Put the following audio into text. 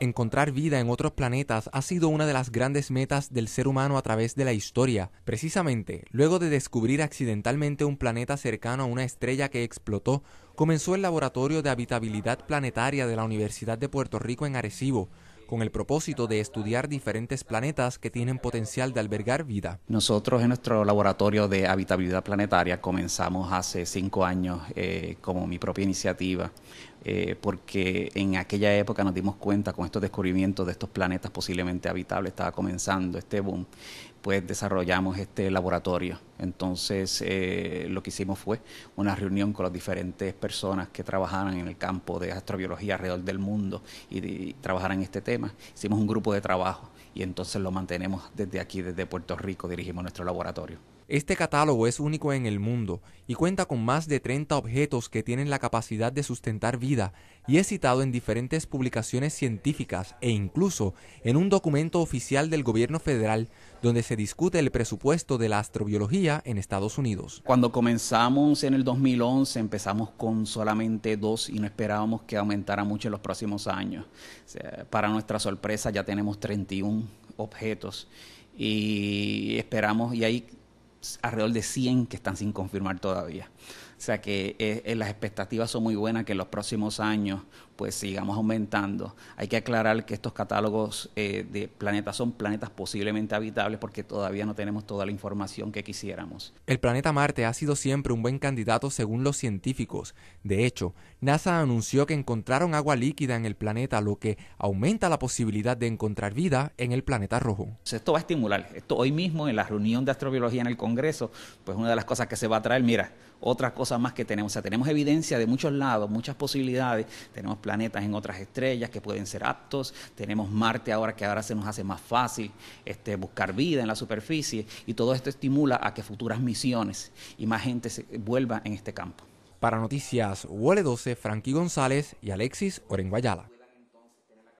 Encontrar vida en otros planetas ha sido una de las grandes metas del ser humano a través de la historia. Precisamente, luego de descubrir accidentalmente un planeta cercano a una estrella que explotó, comenzó el Laboratorio de Habitabilidad Planetaria de la Universidad de Puerto Rico en Arecibo, con el propósito de estudiar diferentes planetas que tienen potencial de albergar vida. Nosotros en nuestro laboratorio de habitabilidad planetaria comenzamos hace cinco años eh, como mi propia iniciativa eh, porque en aquella época nos dimos cuenta con estos descubrimientos de estos planetas posiblemente habitables, estaba comenzando este boom, pues desarrollamos este laboratorio. Entonces eh, lo que hicimos fue una reunión con las diferentes personas que trabajaban en el campo de astrobiología alrededor del mundo y, trabajar en este tema. Hicimos un grupo de trabajo y entonces lo mantenemos desde aquí, desde Puerto Rico, dirigimos nuestro laboratorio. Este catálogo es único en el mundo y cuenta con más de 30 objetos que tienen la capacidad de sustentar vida y es citado en diferentes publicaciones científicas e incluso en un documento oficial del gobierno federal donde se discute el presupuesto de la astrobiología en Estados Unidos. Cuando comenzamos en el 2011 empezamos con solamente dos y no esperábamos que aumentara mucho en los próximos años. Para nuestra sorpresa ya tenemos 31 objetos y esperamos y hay alrededor de 100 que están sin confirmar todavía. O sea que eh, eh, las expectativas son muy buenas que en los próximos años pues sigamos aumentando. Hay que aclarar que estos catálogos eh, de planetas son planetas posiblemente habitables porque todavía no tenemos toda la información que quisiéramos. El planeta Marte ha sido siempre un buen candidato según los científicos. De hecho, NASA anunció que encontraron agua líquida en el planeta, lo que aumenta la posibilidad de encontrar vida en el planeta rojo. Esto va a estimular. Esto hoy mismo en la reunión de astrobiología en el Congreso, pues una de las cosas que se va a traer, mira, otras cosas más que tenemos. O sea, tenemos evidencia de muchos lados, muchas posibilidades. Tenemos planetas en otras estrellas que pueden ser aptos. Tenemos Marte ahora que ahora se nos hace más fácil este, buscar vida en la superficie. Y todo esto estimula a que futuras misiones y más gente se vuelva en este campo. Para Noticias huele 12 Frankie González y Alexis Orenguayala.